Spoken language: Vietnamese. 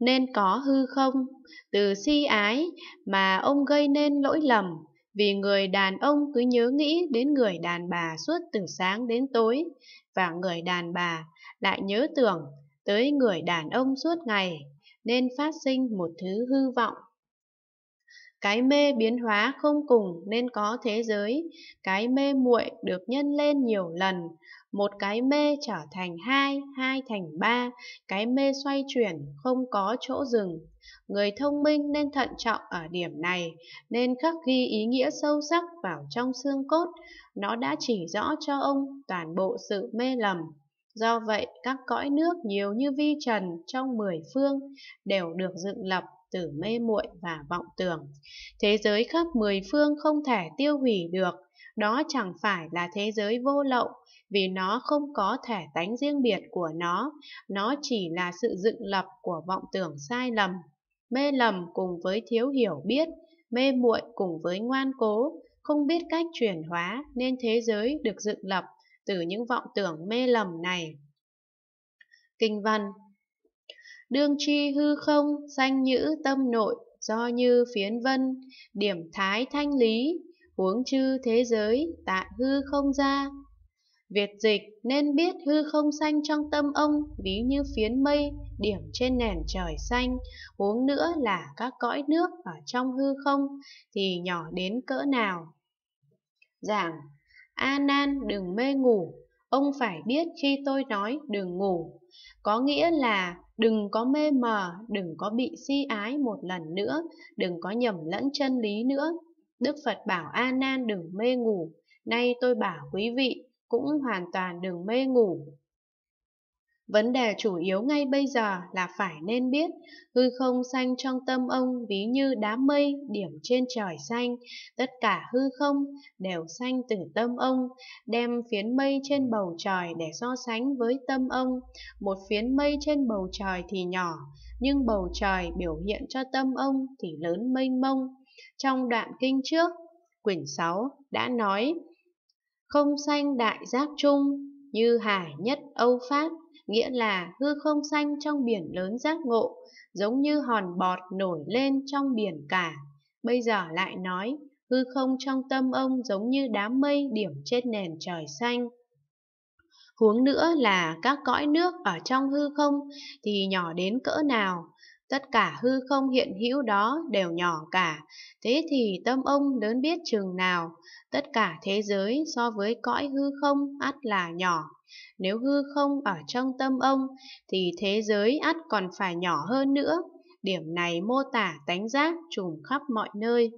nên có hư không, từ si ái mà ông gây nên lỗi lầm, vì người đàn ông cứ nhớ nghĩ đến người đàn bà suốt từ sáng đến tối, và người đàn bà lại nhớ tưởng tới người đàn ông suốt ngày, nên phát sinh một thứ hư vọng cái mê biến hóa không cùng nên có thế giới cái mê muội được nhân lên nhiều lần một cái mê trở thành hai hai thành ba cái mê xoay chuyển không có chỗ dừng người thông minh nên thận trọng ở điểm này nên khắc ghi ý nghĩa sâu sắc vào trong xương cốt nó đã chỉ rõ cho ông toàn bộ sự mê lầm Do vậy, các cõi nước nhiều như vi trần trong mười phương đều được dựng lập từ mê muội và vọng tưởng. Thế giới khắp mười phương không thể tiêu hủy được, đó chẳng phải là thế giới vô lậu, vì nó không có thể tánh riêng biệt của nó, nó chỉ là sự dựng lập của vọng tưởng sai lầm. Mê lầm cùng với thiếu hiểu biết, mê muội cùng với ngoan cố, không biết cách chuyển hóa nên thế giới được dựng lập từ những vọng tưởng mê lầm này. Kinh văn Đương chi hư không, sanh nhữ tâm nội, do như phiến vân, điểm thái thanh lý, huống chư thế giới, tại hư không ra. Việt dịch nên biết hư không xanh trong tâm ông, ví như phiến mây, điểm trên nền trời xanh, huống nữa là các cõi nước ở trong hư không, thì nhỏ đến cỡ nào. Giảng A Nan đừng mê ngủ, ông phải biết khi tôi nói đừng ngủ. Có nghĩa là đừng có mê mờ, đừng có bị si ái một lần nữa, đừng có nhầm lẫn chân lý nữa. Đức Phật bảo A Nan đừng mê ngủ, nay tôi bảo quý vị cũng hoàn toàn đừng mê ngủ. Vấn đề chủ yếu ngay bây giờ là phải nên biết, hư không xanh trong tâm ông ví như đám mây điểm trên trời xanh, tất cả hư không đều xanh từ tâm ông, đem phiến mây trên bầu trời để so sánh với tâm ông, một phiến mây trên bầu trời thì nhỏ, nhưng bầu trời biểu hiện cho tâm ông thì lớn mênh mông. Trong đoạn kinh trước, quyển 6 đã nói, không xanh đại giác chung như hải nhất âu phát nghĩa là hư không xanh trong biển lớn giác ngộ, giống như hòn bọt nổi lên trong biển cả. Bây giờ lại nói, hư không trong tâm ông giống như đám mây điểm trên nền trời xanh. Huống nữa là các cõi nước ở trong hư không thì nhỏ đến cỡ nào, tất cả hư không hiện hữu đó đều nhỏ cả, thế thì tâm ông lớn biết chừng nào, tất cả thế giới so với cõi hư không ắt là nhỏ. Nếu hư không ở trong tâm ông, thì thế giới ắt còn phải nhỏ hơn nữa. Điểm này mô tả tánh giác trùng khắp mọi nơi.